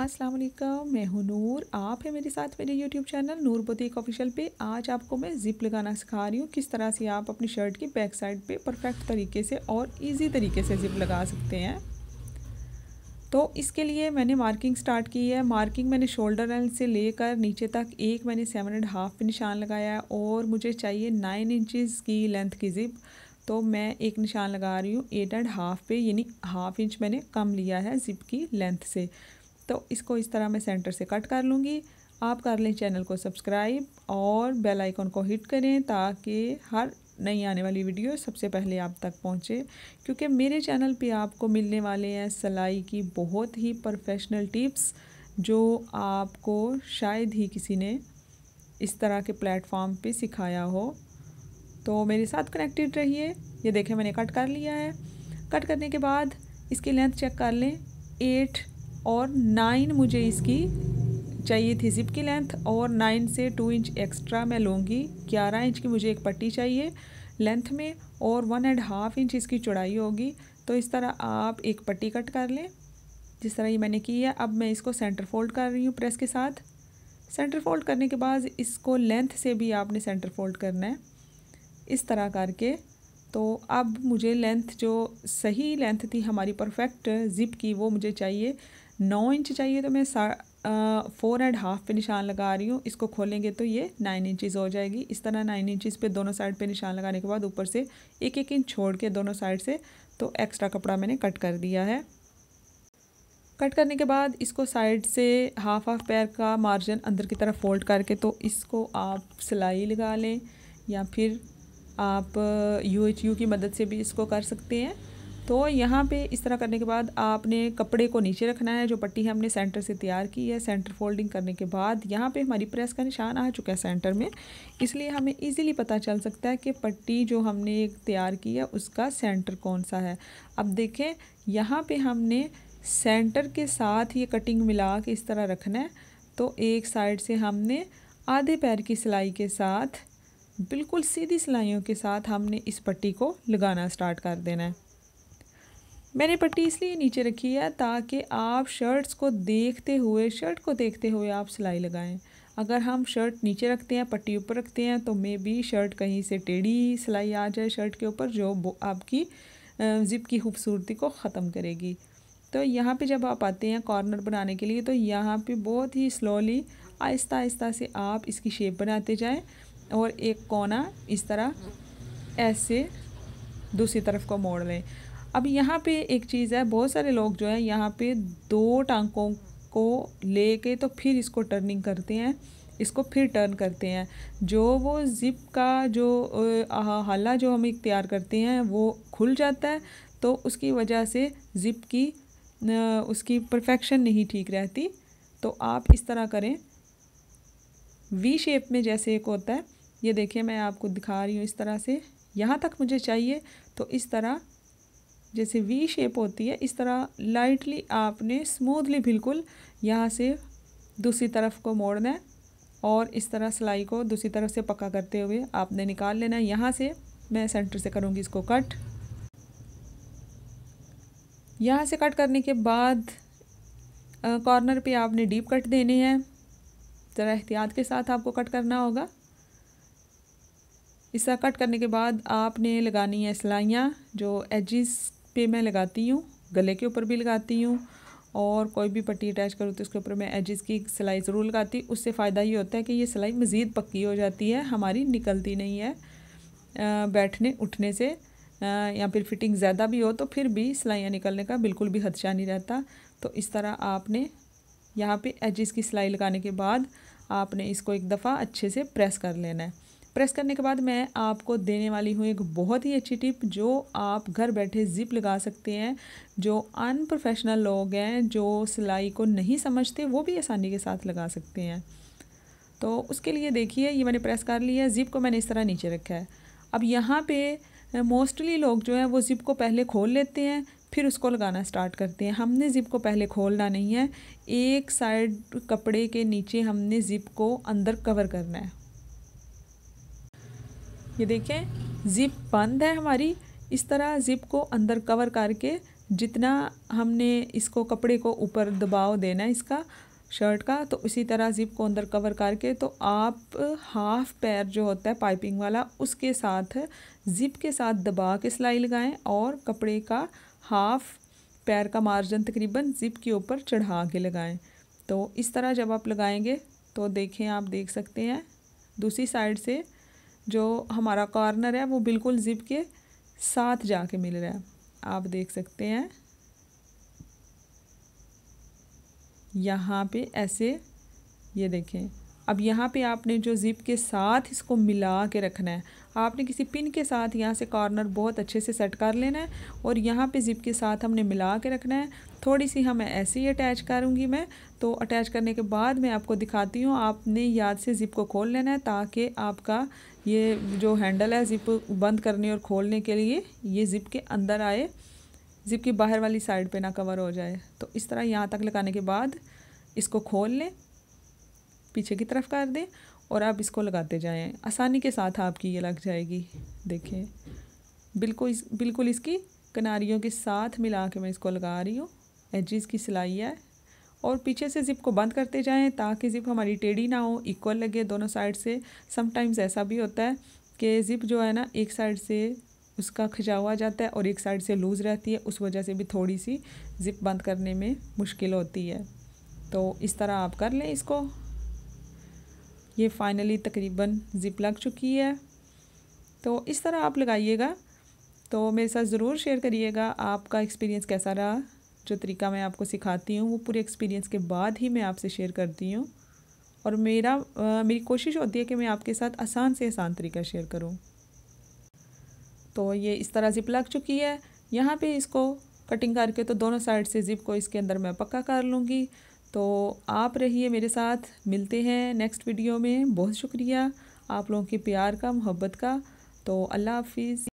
अस्सलाम वालेकुम मैं हूँ नूर आप हैं मेरे साथ मेरे YouTube channel Noor boutique official पे आज आपको मैं ज़िप लगाना सिखा रही हूँ किस तरह से आप अपनी शर्ट की बैक साइड पे परफेक्ट तरीके से और इजी तरीके से ज़िप लगा सकते हैं तो इसके लिए मैंने मार्किंग स्टार्ट की है मार्किंग मैंने शोल्डर लाइन से लेकर नीचे तक एक मैंने सेवन एंड हाफ पे निशान लगाया है और मुझे चाहिए नाइन इंचज़ की लेंथ की ज़िप तो मैं एक निशान लगा रही हूँ एट एंड हाफ पे यानी हाफ इंच मैंने कम लिया है ज़िप की लेंथ से तो इसको इस तरह मैं सेंटर से कट कर लूँगी आप कर लें चैनल को सब्सक्राइब और बेल आइकन को हिट करें ताकि हर नई आने वाली वीडियो सबसे पहले आप तक पहुंचे क्योंकि मेरे चैनल पे आपको मिलने वाले हैं सिलाई की बहुत ही प्रोफेशनल टिप्स जो आपको शायद ही किसी ने इस तरह के प्लेटफॉर्म पे सिखाया हो तो मेरे साथ कनेक्टेड रहिए ये देखें मैंने कट कर लिया है कट करने के बाद इसकी लेंथ चेक कर लें एट और नाइन मुझे इसकी चाहिए थी जिप की लेंथ और नाइन से टू इंच एक्स्ट्रा मैं लूँगी ग्यारह इंच की मुझे एक पट्टी चाहिए लेंथ में और वन एंड हाफ इंच इसकी चौड़ाई होगी तो इस तरह आप एक पट्टी कट कर लें जिस तरह ये मैंने की है अब मैं इसको सेंटर फोल्ड कर रही हूँ प्रेस के साथ सेंटर फोल्ड करने के बाद इसको लेंथ से भी आपने सेंटर फोल्ड करना है इस तरह करके तो अब मुझे लेंथ जो सही लेंथ थी हमारी परफेक्ट ज़िप की वो मुझे चाहिए नौ इंच चाहिए तो मैं सा फोर एंड हाफ पे निशान लगा रही हूँ इसको खोलेंगे तो ये नाइन इंचज़ हो जाएगी इस तरह नाइन इंचज़ पे दोनों साइड पे निशान लगाने के बाद ऊपर से एक एक इंच छोड़ के दोनों साइड से तो एक्स्ट्रा कपड़ा मैंने कट कर दिया है कट करने के बाद इसको साइड से हाफ हाफ पैर का मार्जिन अंदर की तरफ फोल्ड करके तो इसको आप सिलाई लगा लें या फिर आप यू की मदद से भी इसको कर सकते हैं तो यहाँ पे इस तरह करने के बाद आपने कपड़े को नीचे रखना है जो पट्टी हमने सेंटर से तैयार की है सेंटर फोल्डिंग करने के बाद यहाँ पे हमारी प्रेस का निशान आ चुका है सेंटर में इसलिए हमें इजीली पता चल सकता है कि पट्टी जो हमने तैयार की है उसका सेंटर कौन सा है अब देखें यहाँ पर हमने सेंटर के साथ ये कटिंग मिला के इस तरह रखना है तो एक साइड से हमने आधे पैर की सिलाई के साथ बिल्कुल सीधी सिलाइयों के साथ हमने इस पट्टी को लगाना स्टार्ट कर देना है मैंने पट्टी इसलिए नीचे रखी है ताकि आप शर्ट्स को देखते हुए शर्ट को देखते हुए आप सिलाई लगाएं अगर हम शर्ट नीचे रखते हैं पट्टी ऊपर रखते हैं तो मे बी शर्ट कहीं से टेढ़ी सिलाई आ जाए शर्ट के ऊपर जो आपकी ज़िप की खूबसूरती को ख़त्म करेगी तो यहाँ पे जब आप आते हैं कॉर्नर बनाने के लिए तो यहाँ पे बहुत ही स्लोली आहिस्ता आहिस्ता से आप इसकी शेप बनाते जाएं और एक कोना इस तरह ऐसे दूसरी तरफ को मोड़ लें अब यहाँ पे एक चीज़ है बहुत सारे लोग जो है यहाँ पे दो टांकों को ले कर तो फिर इसको टर्निंग करते हैं इसको फिर टर्न करते हैं जो वो ज़िप का जो हाला जो हम इख्तियार करते हैं वो खुल जाता है तो उसकी वजह से ज़िप की उसकी परफेक्शन नहीं ठीक रहती तो आप इस तरह करें वी शेप में जैसे एक होता है ये देखिए मैं आपको दिखा रही हूँ इस तरह से यहाँ तक मुझे चाहिए तो इस तरह जैसे वी शेप होती है इस तरह लाइटली आपने स्मूथली बिल्कुल यहाँ से दूसरी तरफ को मोड़ना है और इस तरह सिलाई को दूसरी तरफ से पक्का करते हुए आपने निकाल लेना है यहाँ से मैं सेंटर से करूँगी इसको कट यहाँ से कट करने के बाद कॉर्नर पे आपने डीप कट देने हैं ज़रा एहतियात के साथ आपको कट करना होगा इसका कट करने के बाद आपने लगानी है सिलाइयाँ जो एजिस पे मैं लगाती हूँ गले के ऊपर भी लगाती हूँ और कोई भी पट्टी अटैच करूँ तो उसके ऊपर मैं एजिस की सिलाई ज़रूर लगाती उससे फ़ायदा ये होता है कि ये सिलाई मज़ीद पक्की हो जाती है हमारी निकलती नहीं है बैठने उठने से या फिर फिटिंग ज़्यादा भी हो तो फिर भी सिलाइयाँ निकलने का बिल्कुल भी खदशा नहीं रहता तो इस तरह आपने यहाँ पे एजिस की सिलाई लगाने के बाद आपने इसको एक दफ़ा अच्छे से प्रेस कर लेना है प्रेस करने के बाद मैं आपको देने वाली हूँ एक बहुत ही अच्छी टिप जो आप घर बैठे ज़िप लगा सकते हैं जो अनप्रोफेशनल लोग हैं जो सिलाई को नहीं समझते वो भी आसानी के साथ लगा सकते हैं तो उसके लिए देखिए ये मैंने प्रेस कर लिया है ज़िप को मैंने इस तरह नीचे रखा है अब यहाँ पे मोस्टली लोग जो हैं वो ज़िप को पहले खोल लेते हैं फिर उसको लगाना स्टार्ट करते हैं हमने ज़िप को पहले खोलना नहीं है एक साइड कपड़े के नीचे हमने ज़िप को अंदर कवर करना है ये देखें ज़िप बंद है हमारी इस तरह ज़िप को अंदर कवर करके जितना हमने इसको कपड़े को ऊपर दबाव देना है इसका शर्ट का तो इसी तरह ज़िप को अंदर कवर करके तो आप हाफ पैर जो होता है पाइपिंग वाला उसके साथ ज़िप के साथ दबा के सिलाई लगाएं और कपड़े का हाफ पैर का मार्जिन तकरीबन ज़िप के ऊपर चढ़ा के लगाएं तो इस तरह जब आप लगाएंगे तो देखें आप देख सकते हैं दूसरी साइड से जो हमारा कॉर्नर है वो बिल्कुल ज़िप के साथ जाके मिल रहा है आप देख सकते हैं यहाँ पे ऐसे ये देखें अब यहाँ पे आपने जो ज़िप के साथ इसको मिला के रखना है आपने किसी पिन के साथ यहाँ से कॉर्नर बहुत अच्छे से सेट कर लेना है और यहाँ पे ज़िप के साथ हमने मिला के रखना है थोड़ी सी हमें ऐसे ही अटैच करूँगी मैं तो अटैच करने के बाद मैं आपको दिखाती हूँ आपने याद से ज़िप को खोल लेना है ताकि आपका ये जो हैंडल है ज़िप बंद करने और खोलने के लिए ये ज़िप के अंदर आए ज़िप की बाहर वाली साइड पर ना कवर हो जाए तो इस तरह यहाँ तक लगाने के बाद इसको खोल लें पीछे की तरफ कर दें और आप इसको लगाते जाएं आसानी के साथ आपकी ये लग जाएगी देखें बिल्कुल इस बिल्कुल इसकी किनारियों के साथ मिला के मैं इसको लगा रही हूँ एजिस की सिलाई है और पीछे से ज़िप को बंद करते जाएं ताकि ज़िप हमारी टेढ़ी ना हो इक्वल लगे दोनों साइड से समटाइम्स ऐसा भी होता है कि ज़िप जो है ना एक साइड से उसका खिंचा हुआ जाता है और एक साइड से लूज़ रहती है उस वजह से भी थोड़ी सी ज़िप बंद करने में मुश्किल होती है तो इस तरह आप कर लें इसको ये फाइनली तकरीबन ज़िप लग चुकी है तो इस तरह आप लगाइएगा तो मेरे साथ ज़रूर शेयर करिएगा आपका एक्सपीरियंस कैसा रहा जो तरीका मैं आपको सिखाती हूँ वो पूरे एक्सपीरियंस के बाद ही मैं आपसे शेयर करती हूँ और मेरा आ, मेरी कोशिश होती है कि मैं आपके साथ आसान से आसान तरीका शेयर करूँ तो ये इस तरह ज़िप लग चुकी है यहाँ पे इसको कटिंग करके तो दोनों साइड से ज़िप को इसके अंदर मैं पक्का कर लूँगी तो आप रहिए मेरे साथ मिलते हैं नेक्स्ट वीडियो में बहुत शुक्रिया आप लोगों के प्यार का मोहब्बत का तो अल्लाह हाफिज़